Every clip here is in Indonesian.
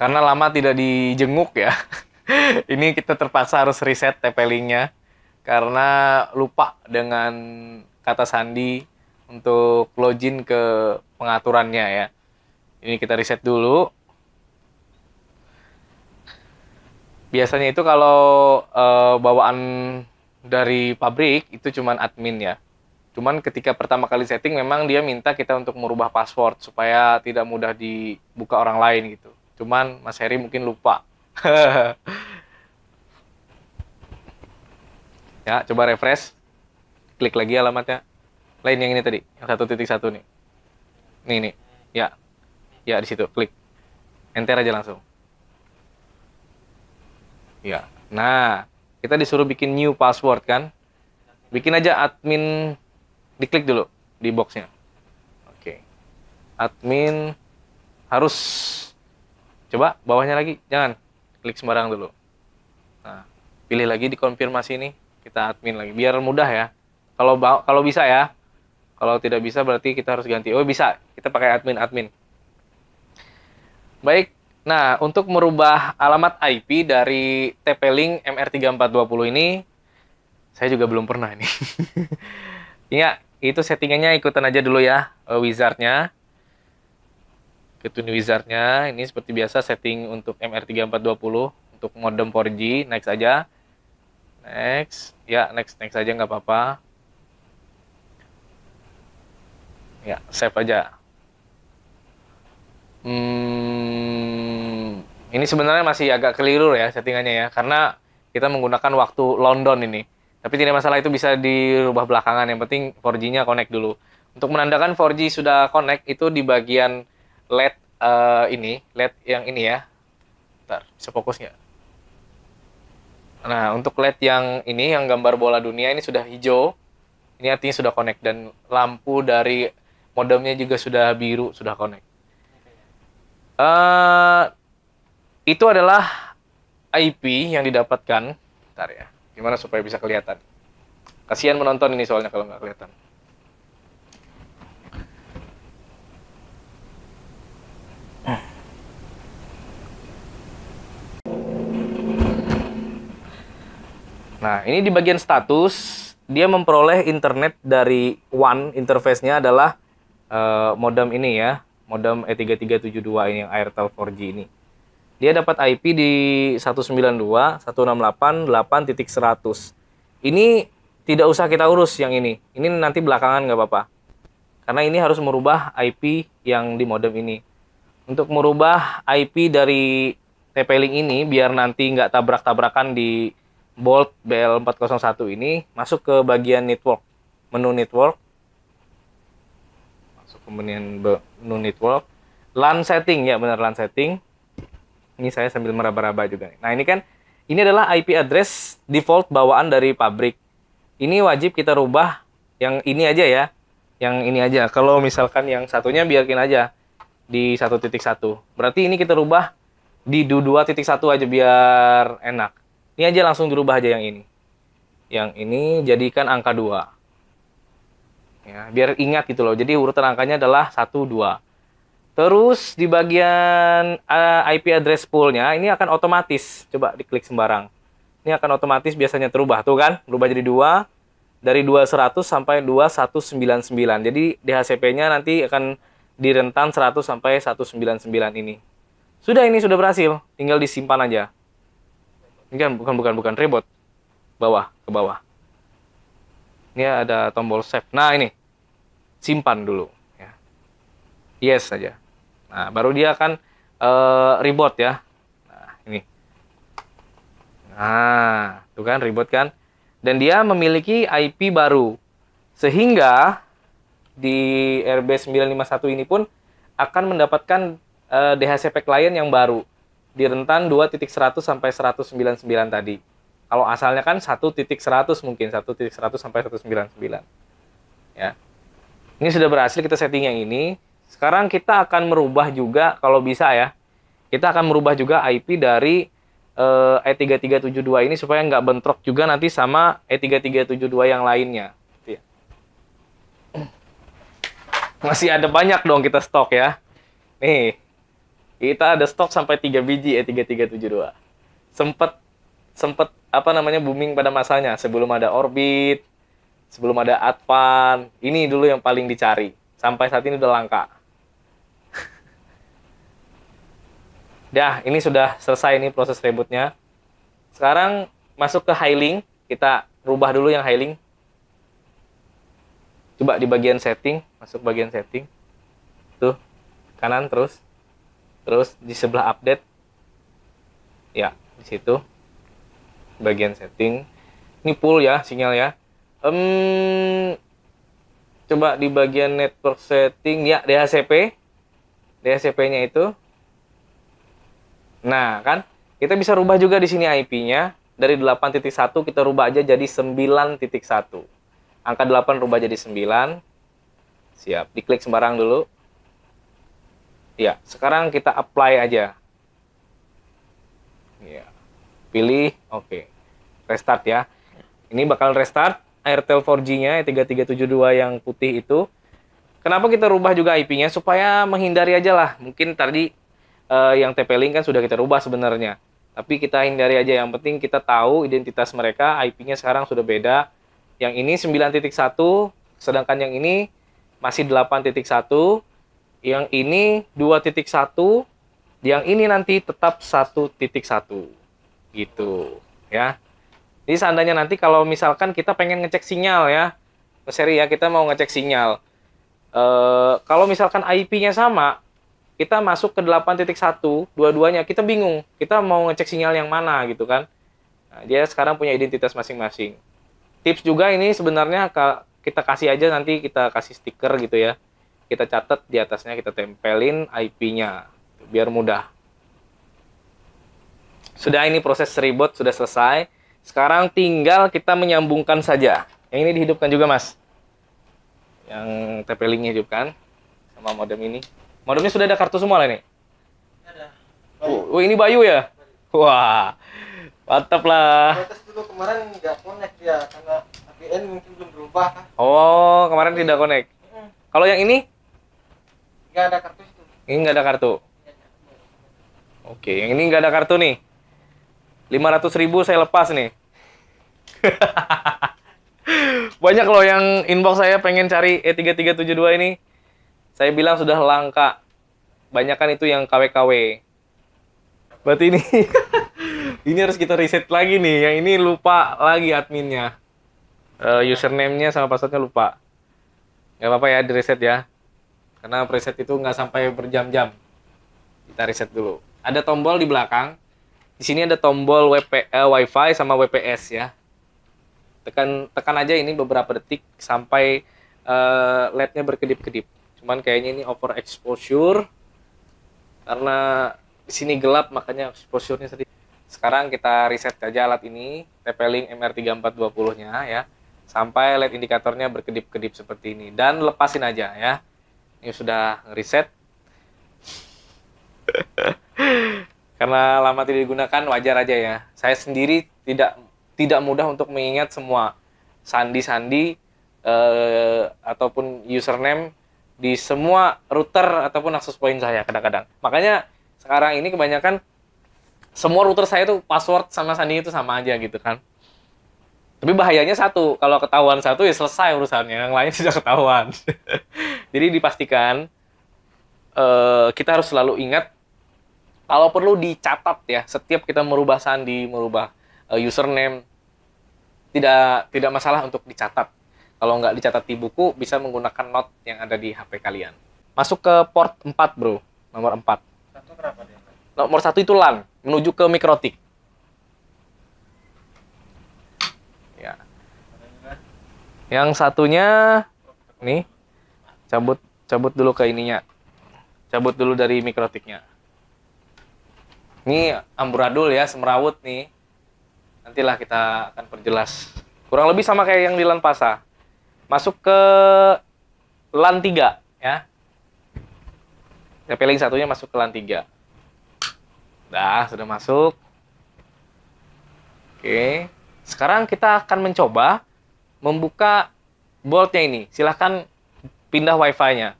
Karena lama tidak dijenguk ya. ini kita terpaksa harus reset tp karena lupa dengan kata sandi untuk login ke pengaturannya ya. Ini kita reset dulu. Biasanya itu kalau e, bawaan dari pabrik itu cuman admin ya. Cuman ketika pertama kali setting memang dia minta kita untuk merubah password supaya tidak mudah dibuka orang lain gitu. Cuman Mas Heri mungkin lupa. ya, coba refresh. Klik lagi alamatnya. Lain yang ini tadi, yang 1.1 nih. Nih nih. Ya. Ya di situ, klik. Enter aja langsung. Ya. Nah, kita disuruh bikin new password kan? Bikin aja admin diklik dulu di boxnya. Oke. Okay. Admin harus coba bawahnya lagi jangan klik sembarang dulu nah pilih lagi di konfirmasi ini kita admin lagi biar mudah ya kalau kalau bisa ya kalau tidak bisa berarti kita harus ganti oh bisa kita pakai admin admin baik nah untuk merubah alamat IP dari TP-Link MR3420 ini saya juga belum pernah ini. ya itu settingannya ikutan aja dulu ya eh, wizardnya ke Tune Wizardnya ini seperti biasa setting untuk MR3420 untuk modem 4G next aja next ya next next aja nggak apa-apa ya save aja hmm, ini sebenarnya masih agak keliru ya settingannya ya karena kita menggunakan waktu London ini tapi tidak masalah itu bisa dirubah belakangan yang penting 4G-nya connect dulu untuk menandakan 4G sudah connect itu di bagian LED uh, ini, LED yang ini ya. Bentar, bisa fokus nggak? Nah, untuk LED yang ini, yang gambar bola dunia ini sudah hijau. Ini artinya sudah connect. Dan lampu dari modemnya juga sudah biru, sudah connect. Uh, itu adalah IP yang didapatkan. Bentar ya, gimana supaya bisa kelihatan. Kasihan menonton ini soalnya kalau nggak kelihatan. Nah, ini di bagian status dia memperoleh internet dari one interface-nya adalah uh, modem ini ya, modem E3372 ini yang Airtel 4G ini. Dia dapat IP di 192.168.8.100. Ini tidak usah kita urus yang ini. Ini nanti belakangan nggak apa-apa. Karena ini harus merubah IP yang di modem ini. Untuk merubah IP dari TP-Link ini biar nanti nggak tabrak-tabrakan di Bolt BL401 ini masuk ke bagian network, menu network. Masuk ke menu network. LAN setting, ya benar LAN setting. Ini saya sambil meraba-raba juga. Nah ini kan, ini adalah IP address default bawaan dari pabrik. Ini wajib kita rubah yang ini aja ya. Yang ini aja. Kalau misalkan yang satunya biarkan aja di 1.1. Berarti ini kita rubah di 2.1 aja biar enak. Ini aja langsung dirubah aja yang ini. Yang ini jadikan angka 2. Ya, biar ingat gitu loh. Jadi urutan angkanya adalah 1, 2. Terus di bagian uh, eh, IP address poolnya ini akan otomatis. Coba diklik sembarang. Ini akan otomatis biasanya terubah tuh kan, berubah jadi dua dari 2100 sampai 2199. Jadi DHCP-nya nanti akan direntan 100 sampai 199 ini. Sudah ini sudah berhasil, tinggal disimpan aja. Ini kan bukan bukan bukan reboot. Bawah ke bawah. Ini ada tombol save. Nah, ini. Simpan dulu ya. Yes saja. Nah, baru dia akan uh, eh, reboot ya. Nah, ini. Nah, itu kan reboot kan. Dan dia memiliki IP baru. Sehingga di RB951 ini pun akan mendapatkan uh, eh, DHCP client yang baru di rentan 2.100 sampai 199 tadi. Kalau asalnya kan 1.100 mungkin 1.100 sampai 199. Ya. Ini sudah berhasil kita setting yang ini. Sekarang kita akan merubah juga kalau bisa ya. Kita akan merubah juga IP dari E3372 eh, e ini supaya nggak bentrok juga nanti sama E3372 yang lainnya. Gitu ya. Masih ada banyak dong kita stok ya. Nih, kita ada stok sampai 3 biji E3372 sempat sempat apa namanya booming pada masanya sebelum ada Orbit sebelum ada Advan ini dulu yang paling dicari sampai saat ini udah langka dah ini sudah selesai ini proses rebootnya sekarang masuk ke highlink kita rubah dulu yang highlink coba di bagian setting masuk bagian setting tuh kanan terus terus di sebelah update ya di situ bagian setting ini full ya sinyal ya um, coba di bagian network setting ya DHCP DHCP nya itu nah kan kita bisa rubah juga di sini IP nya dari 8.1 kita rubah aja jadi 9.1 angka 8 rubah jadi 9 siap diklik sembarang dulu Ya, sekarang kita apply aja. Ya. Pilih, oke. Okay. Restart ya. Ini bakal restart Airtel 4G-nya 3372 e yang putih itu. Kenapa kita rubah juga IP-nya supaya menghindari aja lah. Mungkin tadi eh, yang TP-Link kan sudah kita rubah sebenarnya. Tapi kita hindari aja. Yang penting kita tahu identitas mereka. IP-nya sekarang sudah beda. Yang ini 9.1, sedangkan yang ini masih 8.1 yang ini 2.1, yang ini nanti tetap 1.1 gitu ya. Jadi seandainya nanti kalau misalkan kita pengen ngecek sinyal ya, Mas ya kita mau ngecek sinyal. E, kalau misalkan IP-nya sama, kita masuk ke 8.1 dua-duanya kita bingung kita mau ngecek sinyal yang mana gitu kan nah, dia sekarang punya identitas masing-masing tips juga ini sebenarnya kita kasih aja nanti kita kasih stiker gitu ya kita catat di atasnya kita tempelin IP-nya biar mudah. Sudah ini proses reboot sudah selesai. Sekarang tinggal kita menyambungkan saja. Yang ini dihidupkan juga, Mas. Yang TP-Link hidupkan sama modem ini. Modemnya sudah ada kartu semua lah ini. Ada. Oh, ini Bayu ya? Wah. Mantap lah. Atas dulu kemarin nggak connect ya karena VPN mungkin belum berubah. Kan? Oh, kemarin tidak connect. Kalau yang ini Enggak ada kartu itu. Ini enggak ada kartu. Oke, yang ini enggak ada kartu nih. 500 ribu saya lepas nih. Banyak loh yang inbox saya pengen cari E3372 ini. Saya bilang sudah langka. Banyak kan itu yang KW-KW. Berarti ini ini harus kita reset lagi nih. Yang ini lupa lagi adminnya. Uh, username-nya sama passwordnya lupa. Gak apa-apa ya, di reset ya karena preset itu nggak sampai berjam-jam kita reset dulu ada tombol di belakang di sini ada tombol WP, eh, WiFi sama WPS ya tekan tekan aja ini beberapa detik sampai eh, LED-nya berkedip-kedip cuman kayaknya ini over exposure karena di sini gelap makanya exposure-nya sedikit sekarang kita reset aja alat ini TP-Link MR3420 nya ya sampai LED indikatornya berkedip-kedip seperti ini dan lepasin aja ya yang sudah riset karena lama tidak digunakan wajar aja ya saya sendiri tidak tidak mudah untuk mengingat semua sandi-sandi eh, ataupun username di semua router ataupun akses point saya kadang-kadang makanya sekarang ini kebanyakan semua router saya itu password sama sandi itu sama aja gitu kan tapi bahayanya satu kalau ketahuan satu ya selesai urusannya yang lain sudah ketahuan jadi dipastikan uh, kita harus selalu ingat kalau perlu dicatat ya setiap kita merubah sandi, merubah uh, username tidak tidak masalah untuk dicatat. Kalau nggak dicatat di buku bisa menggunakan not yang ada di HP kalian. Masuk ke port 4, Bro. Nomor 4. Satu Nomor 1 itu LAN menuju ke mikrotik. Ya. Yang satunya nih cabut cabut dulu ke ininya cabut dulu dari mikrotiknya ini amburadul ya semrawut nih nantilah kita akan perjelas kurang lebih sama kayak yang di lan pasa masuk ke lan 3 ya ya satunya masuk ke lan 3 dah sudah masuk oke sekarang kita akan mencoba membuka boltnya ini silahkan pindah wifi-nya.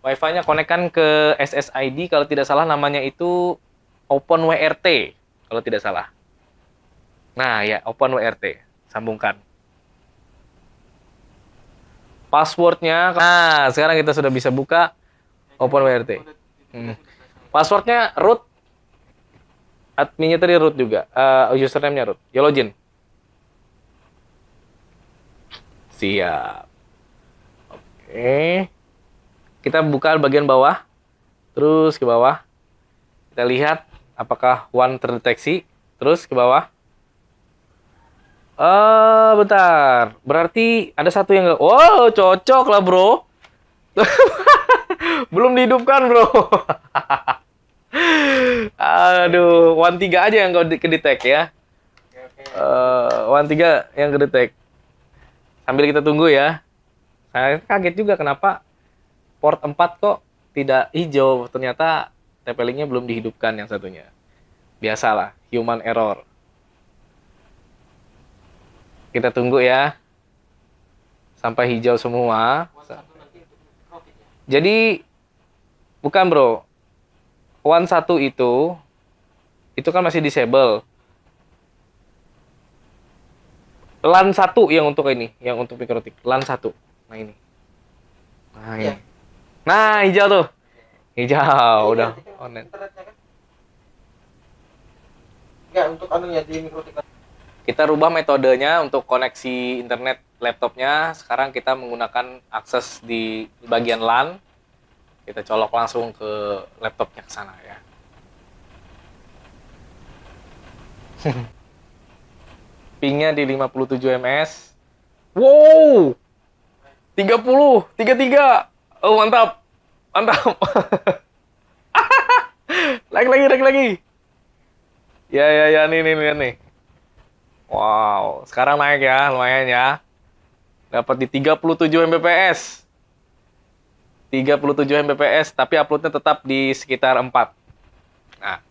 Wifi-nya konekkan ke SSID kalau tidak salah namanya itu Open WRT kalau tidak salah. Nah, ya Open WRT. sambungkan. Passwordnya, nah sekarang kita sudah bisa buka OpenWRT. Hmm. Passwordnya root, adminnya tadi root juga, uh, username-nya root, ya login. Siap eh kita buka bagian bawah terus ke bawah kita lihat apakah one terdeteksi terus ke bawah eh uh, bentar berarti ada satu yang enggak. wow cocok lah bro belum dihidupkan bro aduh one tiga aja yang enggak kedetek ya one eh, tiga yang kedetek sambil kita tunggu ya saya kaget juga kenapa port 4 kok tidak hijau ternyata TP-Linknya belum dihidupkan yang satunya biasalah human error kita tunggu ya sampai hijau semua jadi bukan bro one satu itu itu kan masih disable LAN 1 yang untuk ini, yang untuk mikrotik, LAN 1. Nah ini. Nah ini. Ya. Nah hijau tuh. Hijau iya, iya. Kan? Anu ya, udah ya, on net. Kan? Ya untuk di mikrotik. Kita rubah metodenya untuk koneksi internet laptopnya. Sekarang kita menggunakan akses di bagian LAN. Kita colok langsung ke laptopnya ke sana ya. Pingnya di 57 ms. Wow, 30, 33. Oh, mantap. Mantap. lagi lagi, lagi lagi. Ya, ya, ya, nih, nih, nih, nih. Wow, sekarang naik ya, lumayan ya. Dapat di 37 Mbps. 37 Mbps, tapi uploadnya tetap di sekitar 4. Nah,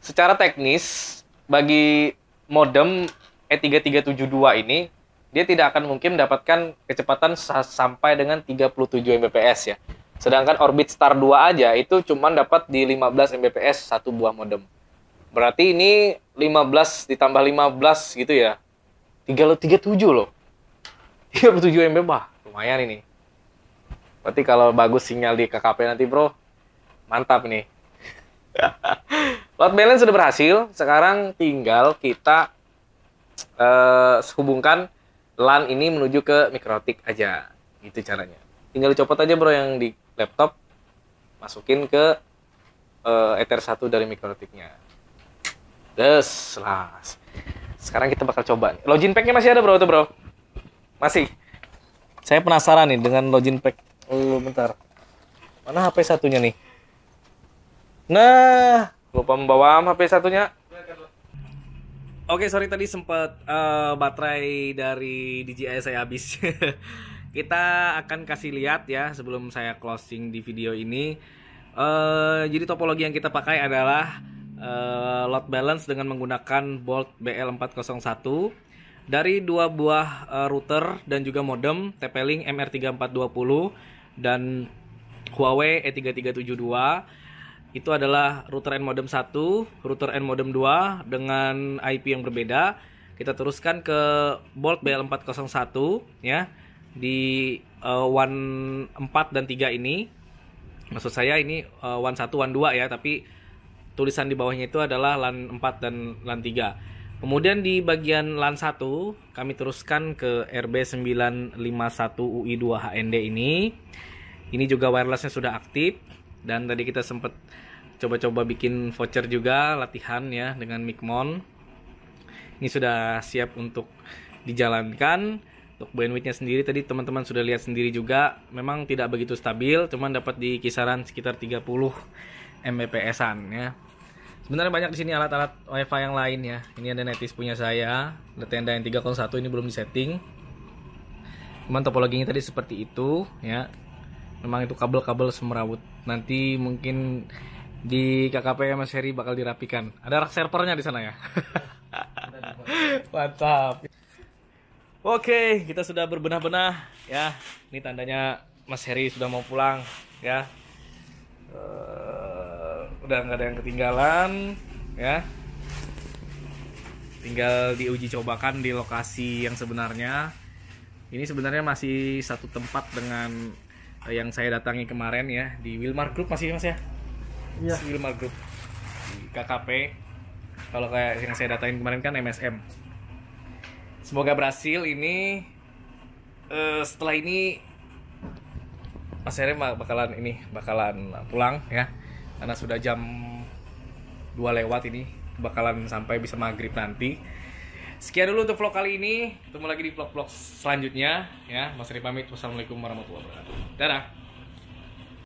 secara teknis, bagi modem E3372 ini, dia tidak akan mungkin mendapatkan kecepatan sampai dengan 37 Mbps ya. Sedangkan Orbit Star 2 aja itu cuma dapat di 15 Mbps satu buah modem. Berarti ini 15 ditambah 15 gitu ya. 37 loh. 37 Mbps bah, lumayan ini. Berarti kalau bagus sinyal di KKP nanti bro, mantap nih. Load balance sudah berhasil, sekarang tinggal kita uh, hubungkan LAN ini menuju ke mikrotik aja gitu caranya tinggal dicopot aja bro yang di laptop masukin ke uh, ether 1 dari mikrotiknya des lah sekarang kita bakal coba nih. login packnya masih ada bro tuh bro masih saya penasaran nih dengan login pack oh, iya, bentar mana HP satunya nih nah lupa membawa HP satunya Oke, okay, sorry tadi sempat uh, eh, baterai dari DJI saya habis. Kita akan kasih lihat ya sebelum saya closing di video ini. Uh, jadi topologi yang kita pakai adalah uh, load balance dengan menggunakan Bolt BL401 dari dua buah uh, router dan juga modem TP-Link MR3420 dan Huawei E3372 itu adalah router and modem 1, router and modem 2 dengan IP yang berbeda. Kita teruskan ke bolt BL401 ya di uh, one 4 dan 3 ini. Maksud saya ini uh, one 1, one 2 ya, tapi tulisan di bawahnya itu adalah LAN 4 dan LAN 3. Kemudian di bagian LAN 1 kami teruskan ke RB951UI2HND ini. Ini juga wirelessnya sudah aktif dan tadi kita sempat coba-coba bikin voucher juga latihan ya dengan Mikmon ini sudah siap untuk dijalankan untuk bandwidthnya sendiri tadi teman-teman sudah lihat sendiri juga memang tidak begitu stabil cuman dapat di kisaran sekitar 30 Mbps-an ya sebenarnya banyak di sini alat-alat wifi yang lain ya ini ada netis punya saya ada tenda yang 301 ini belum disetting cuman topologinya tadi seperti itu ya memang itu kabel-kabel semerawut nanti mungkin di KKP Mas Heri bakal dirapikan ada rak servernya di sana ya mantap Oke, kita sudah berbenah-benah ya. Ini tandanya Mas Heri sudah mau pulang ya. Eh, udah nggak ada yang ketinggalan ya. Tinggal diuji cobakan di lokasi yang sebenarnya. Ini sebenarnya masih satu tempat dengan Eh, yang saya datangi kemarin ya di Wilmar Group masih mas ya? Iya. Wilmar Group di KKP. Kalau kayak yang saya datangin kemarin kan MSM. Semoga berhasil ini. Uh, setelah ini Mas Heri bakalan ini bakalan pulang ya karena sudah jam 2 lewat ini bakalan sampai bisa maghrib nanti Sekian dulu untuk vlog kali ini. Ketemu lagi di vlog-vlog selanjutnya ya. Mas Ripamit pamit. Wassalamualaikum warahmatullahi wabarakatuh. Dadah.